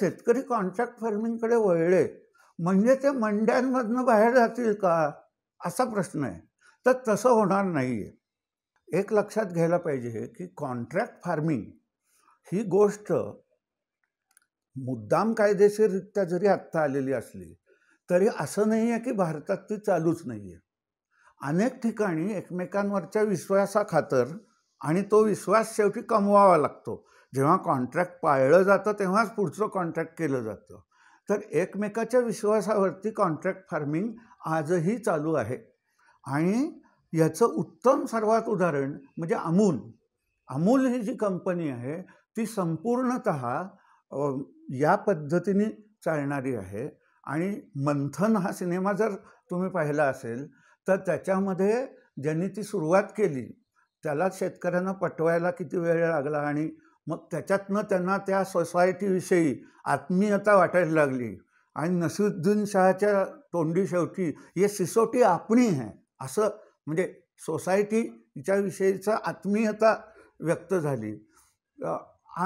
शेतकरी कॉन्ट्रॅक्ट फार्मिंगकडे वळले म्हणजे ते मंड्यांमधनं बाहेर जातील का असा प्रश्न आहे तर तसं होणार नाही आहे एक लक्षात घ्यायला पाहिजे की कॉन्ट्रॅक्ट फार्मिंग ही गोष्ट मुद्दाम कायदेशीररित्या जरी आत्ता आलेली असली तरी असं नाही आहे की भारतात ती चालूच नाही आहे अनेक ठिकाणी एकमेकांवरच्या विश्वासाखातर आणि तो विश्वास शेवटी कमवावा लागतो जेव्हा कॉन्ट्रॅक्ट पाळलं जातं तेव्हाच पुढचं कॉन्ट्रॅक्ट केलं जातं तर एकमेकाच्या विश्वासावरती कॉन्ट्रॅक्ट फार्मिंग आजही चालू आहे आणि याचं उत्तम सर्वात उदाहरण म्हणजे अमूल अमूल ही जी कंपनी आहे ती संपूर्णत या पद्धतीने चालणारी आहे आणि मंथन हा सिनेमा जर तुम्ही पाहिला असेल तर त्याच्यामध्ये ज्यांनी ती सुरुवात केली त्याला शेतकऱ्यांना पटवायला किती वेळ लागला आणि मग त्याच्यातनं त्यांना त्या सोसायटीविषयी आत्मीयता वाटायला लागली आणि नसीरुद्दीन शहाच्या तोंडी शेवटी हे सिसोटी आपणी आहे असं म्हणजे सोसायटी आत्मीयता व्यक्त झाली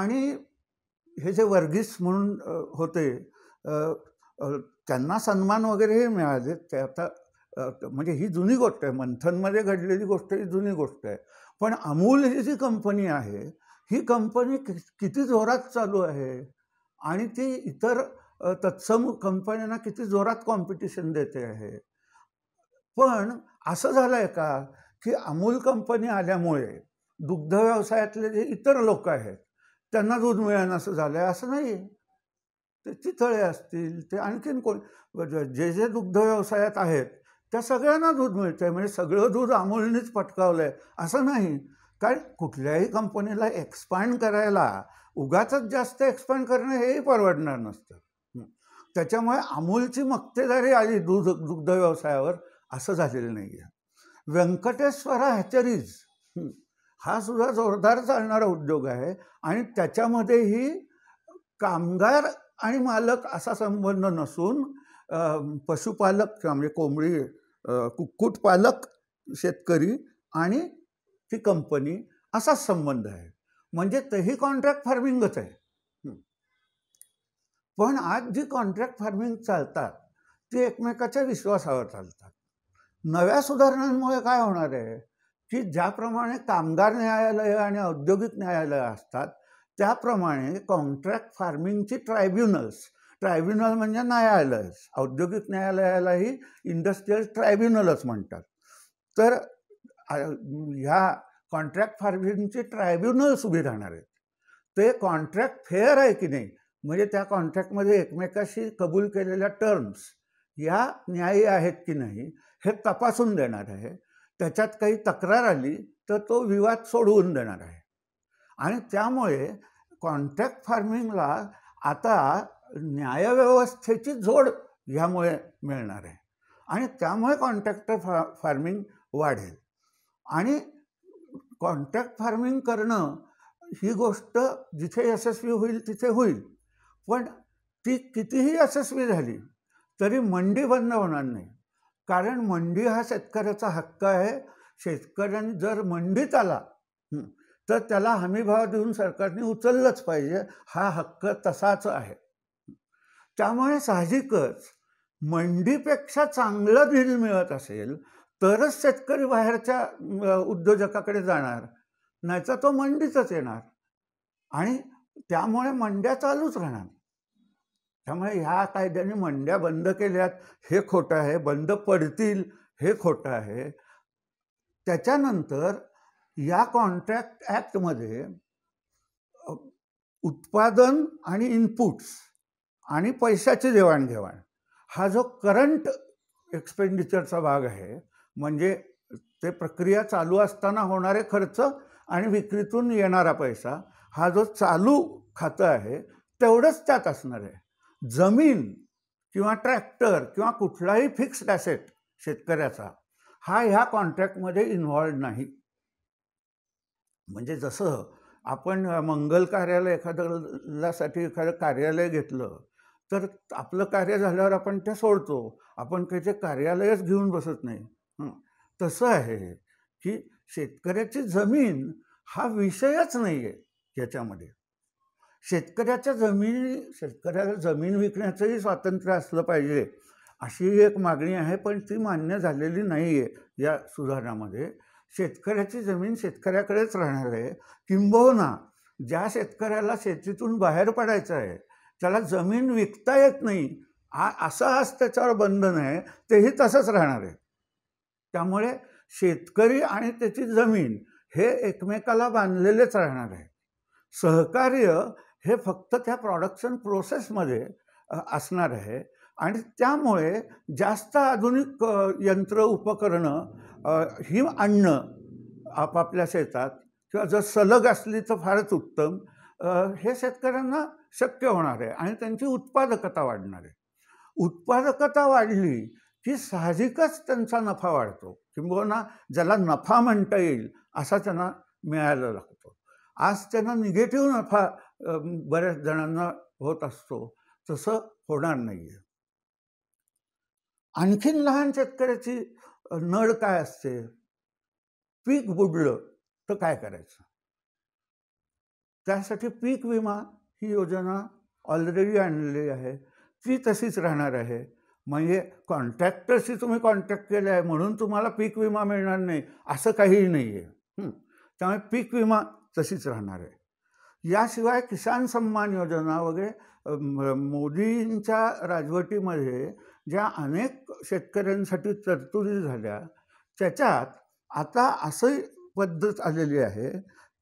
आणि हे जे वर्गीस म्हणून होते त्यांना सन्मान वगैरेही मिळाले ते आता म्हणजे ही जुनी गोष्ट आहे मंथनमध्ये घडलेली गोष्ट ही जुनी गोष्ट आहे पण अमूल ही जी कंपनी आहे ही कंपनी किती जोरात चालू आहे आणि ती इतर तत्सम कंपन्यांना किती जोरात कॉम्पिटिशन देते आहे पण असं झालं आहे का की अमूल कंपनी आल्यामुळे दुग्ध व्यवसायातले जे इतर लोक आहेत त्यांना दूध मिळेल असं झालं आहे असं नाही ते चितळे असतील ते आणखीन कोण म्हणजे जे जे दुग्ध व्यवसायात आहेत त्या सगळ्यांना दूध मिळतं आहे म्हणजे सगळं दूध अमूलनेच पटकावलं आहे असं नाही कारण कुठल्याही कंपनीला एक्सपांड करायला उगाच जास्त एक्सपांड करणं हेही परवडणार नसतं त्याच्यामुळे अमूलची मक्तेदारी आली दूध दुग्ध व्यवसायावर असं झालेलं नाही आहे व्यंकटेश्वरा हॅचरीज हा सुद्धा जोरदार चालणारा उद्योग आहे आणि त्याच्यामध्येही कामगार आणि मालक असा संबंध नसून पशुपालक म्हणजे कोंबडी कुक्कुटपालक शेतकरी आणि ती कंपनी असाच संबंध आहे म्हणजे तेही कॉन्ट्रॅक्ट फार्मिंगच आहे पण आज जी कॉन्ट्रॅक्ट फार्मिंग चालतात ती एकमेकाच्या विश्वासावर चालतात नव्या सुधारणांमुळे काय होणार आहे की ज्याप्रमाणे कामगार न्यायालय आणि औद्योगिक न्यायालय असतात त्याप्रमाणे कॉन्ट्रॅक्ट फार्मिंगची ट्रायब्युनल्स ट्रायब्युनल म्हणजे न्यायालय औद्योगिक न्यायालयालाही इंडस्ट्रीयल ट्रायब्युनलच म्हणतात तर ह्या कॉन्ट्रॅक्ट फार्मिंगचे ट्रायब्युनल्स उभे राहणार आहेत ते कॉन्ट्रॅक्ट फेअर आहे की नाही म्हणजे त्या कॉन्ट्रॅक्टमध्ये एकमेकाशी कबूल केलेल्या टर्म्स या न्यायी आहेत की नाही हे तपासून देणार आहे त्याच्यात काही तक्रार आली तर तो विवाद सोडवून देणार आहे आणि त्यामुळे कॉन्ट्रॅक्ट फार्मिंगला आता न्यायव्यवस्थेची जोड ह्यामुळे मिळणार आहे आणि त्यामुळे कॉन्ट्रॅक्टर फा फार्मिंग वाढेल आणि कॉन्ट्रॅक्ट फार्मिंग करणं ही गोष्ट जिथे यशस्वी होईल तिथे होईल पण ती कितीही यशस्वी झाली तरी मंडी बंद होणार नाही कारण मंडी हा शेतकऱ्याचा हक्क आहे शेतकऱ्यांनी जर मंडीत आला तर त्याला हमीभाव देऊन सरकारने उचललंच पाहिजे हा हक्क तसाच आहे त्यामुळे साहजिकच मंडीपेक्षा चांगलं बिल मिळत असेल तरच शेतकरी बाहेरच्या उद्योजकाकडे जाणार नाहीतर तो मंडीच येणार आणि त्यामुळे मंड्या चालूच राहणार त्यामुळे ह्या कायद्याने मंड्या बंद केल्यात हे खोटं आहे बंद पडतील हे खोटं आहे त्याच्यानंतर या कॉन्ट्रॅक्ट ॲक्टमध्ये उत्पादन आणि इनपुट्स आणि पैशाची देवाणघेवाण हा जो करंट एक्सपेंडिचरचा भाग आहे म्हणजे ते प्रक्रिया चालू असताना होणारे खर्च आणि विक्रीतून येणारा पैसा हा जो चालू खातं आहे तेवढंच त्यात असणार आहे जमीन किंवा ट्रॅक्टर किंवा कुठलाही फिक्स्ड ॲसेट शेतकऱ्याचा हा ह्या कॉन्ट्रॅक्टमध्ये इन्व्हॉल्ड नाही म्हणजे जसं आपण मंगल कार्यालय एखाद्यासाठी एखादं कार्यालय घेतलं तर आपलं कार्य झाल्यावर आपण ते सोडतो आपण काही ते कार्यालयच घेऊन बसत नाही तसं आहे की शेतकऱ्याची जमीन हा विषयच नाही आहे याच्यामध्ये शेतकऱ्याच्या जमीन शेतकऱ्याला जमीन विकण्याचंही स्वातंत्र्य असलं पाहिजे अशी एक मागणी आहे पण ती मान्य झालेली नाही आहे या सुधारणामध्ये शेतकऱ्याची जमीन शेतकऱ्याकडेच राहणार आहे किंबहुना ज्या शेतकऱ्याला शेतीतून बाहेर पडायचं आहे त्याला जमीन विकता येत नाही हा असं आज त्याच्यावर बंधन आहे तेही तसंच राहणार आहे त्यामुळे शेतकरी आणि त्याची जमीन हे एकमेकाला बांधलेलेच राहणार आहे सहकार्य हे फक्त त्या प्रॉडक्शन प्रोसेसमध्ये असणार आहे आणि त्यामुळे जास्त आधुनिक यंत्र उपकरणं ही आणणं आपापल्या शेतात किंवा जर सलग असली तर फारच उत्तम हे शेतकऱ्यांना शक्य होणार आहे आणि त्यांची उत्पादकता वाढणार आहे उत्पादकता वाढली की साहजिकच त्यांचा नफा वाढतो किंबहुना ज्याला नफा म्हणता येईल असा त्यांना मिळायला लागतो आज त्यांना निगेटिव्ह नफा बऱ्याच जणांना होत असतो तसं होणार नाही आहे आणखीन लहान शेतकऱ्याची नळ काय असते पीक बुडलं तर काय करायचं त्यासाठी पीक विमा ही योजना ऑलरेडी आणलेली आहे ती तशीच राहणार आहे म्हणजे कॉन्ट्रॅक्टरशी तुम्ही कॉन्टॅक्ट केले आहे म्हणून तुम्हाला पीक विमा मिळणार नाही असं काहीही नाही आहे त्यामुळे पीक विमा तशीच राहणार आहे याशिवाय किसान सन्मान योजना वगैरे मोदींच्या राजवटीमध्ये ज्या अनेक शेतकऱ्यांसाठी तरतुदी झाल्या त्याच्यात आता असं पद्धत आलेली आहे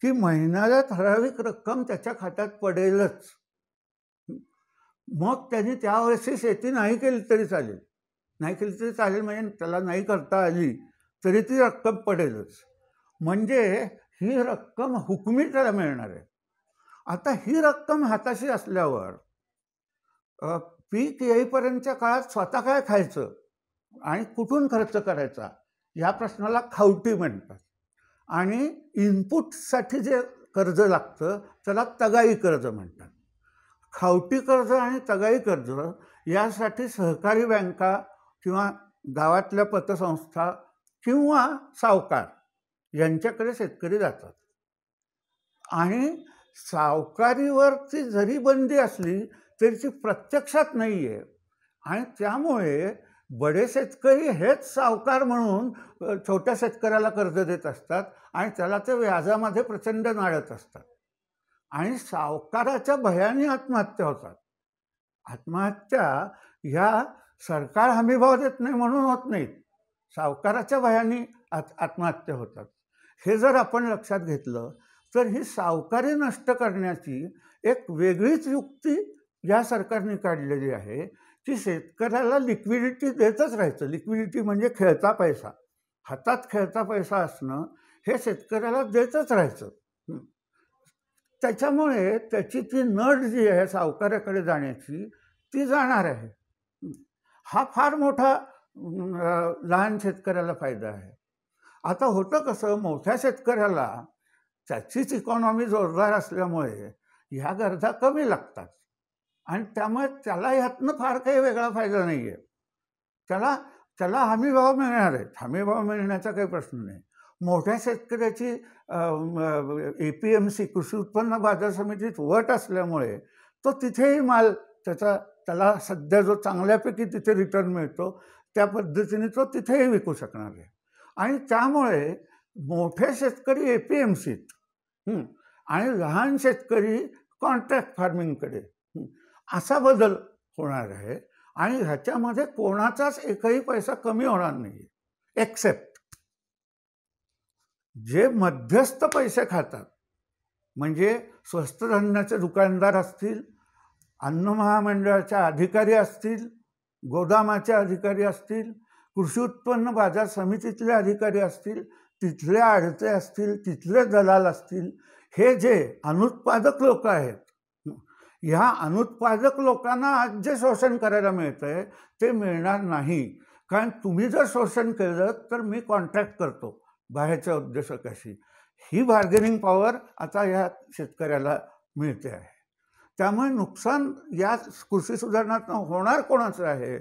की महिन्याला ठराविक रक्कम त्याच्या खात्यात पडेलच मग त्यांनी त्यावेळेसही शेती नाही केली तरी चालेल नाही केली तरी चालेल म्हणजे त्याला नाही करता आली तरी ती रक्कम पडेलच म्हणजे ही रक्कम हुकमी त्याला मिळणार आहे आता ही रक्कम हाताशी असल्यावर पीक येईपर्यंतच्या काळात स्वतः काय खायचं आणि कुठून खर्च करायचा या प्रश्नाला खावटी म्हणतात आणि इनपुटसाठी जे कर्ज लागतं त्याला तगाई कर्ज म्हणतात खावटी कर्ज आणि तगाई कर्ज यासाठी सहकारी बँका किंवा गावातल्या पतसंस्था किंवा सावकार यांच्याकडे शेतकरी जातात आणि सावकारीवरची जरी बंदी असली तरी ती प्रत्यक्षात नाही आहे आणि त्यामुळे बडे शेतकरी हेच सावकार म्हणून छोट्या शेतकऱ्याला कर्ज देत असतात आणि त्याला ते व्याजामध्ये प्रचंड नाळत असतात आणि सावकाराच्या भयाने आत्महत्या होतात आत्महत्या ह्या सरकार हमीभाव देत नाही म्हणून होत नाहीत सावकाराच्या भयाने आत आत्महत्या होतात हे जर आपण लक्षात घेतलं तर ही सावकारी नष्ट करण्याची एक वेगळीच युक्ती या सरकारने काढलेली आहे की शेतकऱ्याला लिक्विडिटी देतच राहायचं लिक्विडिटी म्हणजे खेळता पैसा हातात खेळता पैसा असणं हे शेतकऱ्याला देतच राहायचं त्याच्यामुळे त्याची ती नट जी आहे सावकाराकडे जाण्याची ती जाणार आहे हा फार मोठा लहान शेतकऱ्याला फायदा आहे आता होतं कसं मोठ्या शेतकऱ्याला त्याचीच इकॉनॉमी जोरदार असल्यामुळे ह्या गरजा कमी लागतात आणि त्यामुळे त्याला ह्यातनं फार काही वेगळा फायदा नाही आहे त्याला त्याला हमीभाव मिळणार आहेत हमीभाव मिळण्याचा काही प्रश्न नाही मोठ्या शेतकऱ्याची ए पी एम सी कृषी उत्पन्न बाजार समितीत वट असल्यामुळे तो तिथेही माल त्याचा त्याला सध्या जो चांगल्यापैकी तिथे रिटर्न मिळतो त्या पद्धतीने तो तिथेही विकू शकणार आहे आणि त्यामुळे मोठे शेतकरी ए पी एम सीत आणि लहान शेतकरी कॉन्ट्रॅक्ट फार्मिंगकडे असा बदल होणार आहे आणि ह्याच्यामध्ये कोणाचाच एकही पैसा कमी होणार नाही एक्सेप्ट जे मध्यस्थ पैसे खातात म्हणजे स्वस्त धान्याचे दुकानदार असतील अन्न महामंडळाच्या अधिकारी असतील गोदामाचे अधिकारी असतील कृषी उत्पन्न बाजार समितीतले अधिकारी असतील तिथले आडते असतील तिथले दलाल असतील हे जे अनुत्पादक लोक आहेत ह्या अनुत्पादक लोकांना आज जे शोषण करायला मिळतं आहे ते मिळणार नाही कारण तुम्ही जर शोषण केलं तर मी कॉन्ट्रॅक्ट करतो बाहेरच्या उद्देशकाशी ही बार्गेनिंग पॉवर आता या शेतकऱ्याला मिळते आहे त्यामुळे नुकसान या कृषी सुधारणातनं होणार कोणाचं आहे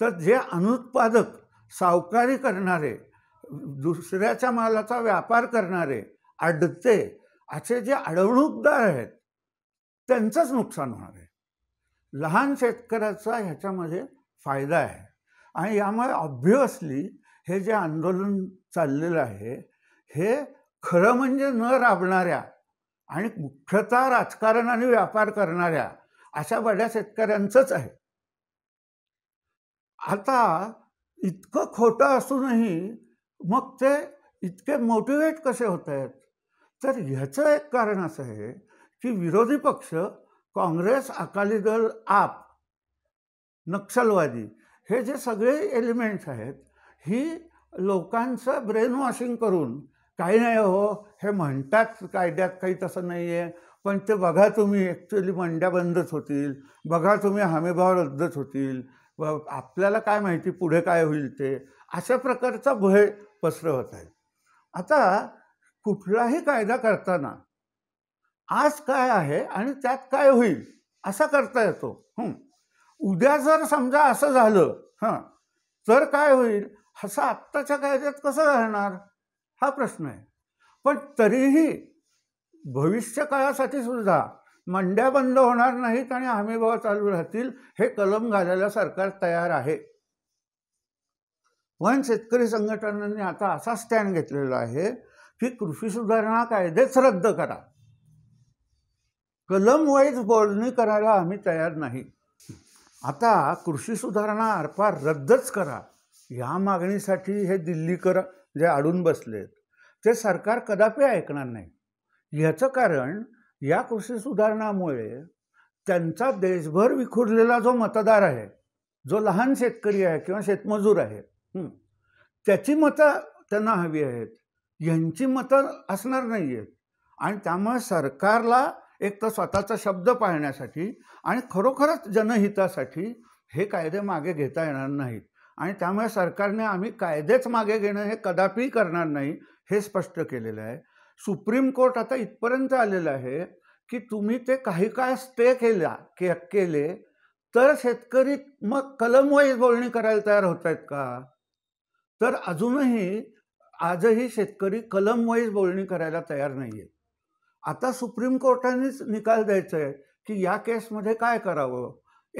तर जे अनुत्पादक सावकारी करणारे दुसऱ्याच्या मालाचा व्यापार करणारे अडते असे जे अडवणूकदार आहेत त्यांचंच नुकसान होणार आहे लहान शेतकऱ्याचा ह्याच्यामध्ये फायदा आहे आणि यामुळे ऑब्व्हियसली हे जे आंदोलन चाललेलं आहे हे खरं म्हणजे न राबणाऱ्या आणि मुख्यतः राजकारण आणि व्यापार करणाऱ्या अशा बड्या शेतकऱ्यांचंच आहे आता इतकं खोटं असूनही मग ते इतके मोटिवेट कसे होत आहेत तर ह्याचं एक कारण असं आहे की विरोधी पक्ष काँग्रेस अकाली दल आप नक्षलवादी हे जे सगळे एलिमेंट्स आहेत ही लोकांचं ब्रेन वॉशिंग करून काही नाही हो हे म्हणतात कायद्यात काही तसं नाही आहे पण ते बघा तुम्ही ॲक्च्युली मंड्या बंदच होतील बघा तुम्ही हमीभाव रद्दच होतील आपल्याला काय माहिती पुढे काय होईल ते अशा प्रकारचा भय पसरवत आहे आता कुठलाही कायदा करताना आज काय आहे आणि त्यात काय होईल असा करता येतो उद्या जर समजा असं झालं हां तर काय होईल हसा आत्ताच्या कायद्यात कसं राहणार हा प्रश्न आहे पण तरीही भविष्य काळासाठी सुद्धा मंड्या बंद होणार नाहीत आणि हमीभाव चालू राहतील हे कलम घालायला सरकार तयार आहे पण शेतकरी संघटनांनी आता असा स्टँड घेतलेला आहे की कृषी सुधारणा कायदेच रद्द करा कलम वाईज बोलणी करायला आम्ही तयार नाही आता कृषी सुधारणा आरपार रद्दच करा या मागणीसाठी हे दिल्लीकर जे आडून बसलेत ते सरकार कदापि ऐकणार नाही ह्याचं कारण या कृषी सुधारणामुळे त्यांचा देशभर विखुरलेला जो मतदार आहे जो लहान शेतकरी आहे किंवा शेतमजूर आहे त्याची मतं त्यांना हवी आहेत यांची मतं असणार नाही आहेत आणि त्यामुळे सरकारला एक तर स्वतःचा शब्द पाळण्यासाठी आणि खरोखरच जनहितासाठी हे कायदे मागे घेता येणार नाहीत आणि त्यामुळे सरकारने आम्ही कायदेच मागे घेणं हे कदापि करणार नाही हे स्पष्ट केलेलं आहे सुप्रीम कोर्ट आता इथपर्यंत आलेलं आहे की तुम्ही ते काही काळ स्टे केला के केले तर शेतकरी मग कलमवाईज बोलणी करायला तयार होत आहेत का तर अजूनही आजही शेतकरी कलमवाईज बोलणी करायला तयार नाही आहे आता सुप्रीम कोर्टानेच निकाल द्यायचा आहे की या केसमध्ये काय करावं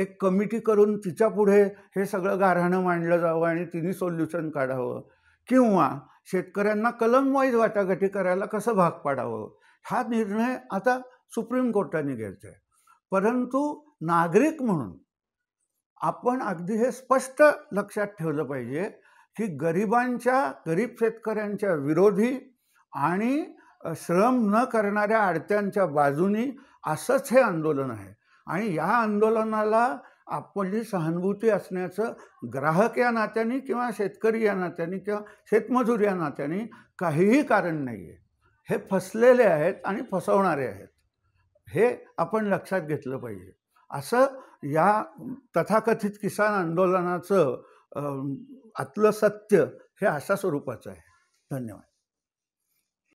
एक कमिटी करून तिच्या पुढे हे सगळं गारहाणं मांडलं जावं आणि तिने सोल्युशन काढावं किंवा शेतकऱ्यांना कलमवाईज वाटाघाटी करायला कसं भाग पाडावं हा निर्णय आता सुप्रीम कोर्टाने घ्यायचा आहे परंतु नागरिक म्हणून आपण अगदी हे स्पष्ट लक्षात ठेवलं पाहिजे की गरिबांच्या गरीब शेतकऱ्यांच्या विरोधी आणि श्रम न करणाऱ्या आडत्यांच्या बाजूनी असंच हे आंदोलन आहे आणि या आंदोलनाला आपली सहानुभूती असण्याचं ग्राहक या नात्याने किंवा शेतकरी या नात्याने किंवा शेतमजूर या नात्याने काहीही कारण नाही आहे हे फसलेले आहेत आणि फसवणारे आहेत हे आपण लक्षात घेतलं पाहिजे असं या तथाकथित किसान आंदोलनाचं आतलं सत्य हे अशा स्वरूपाचं आहे धन्यवाद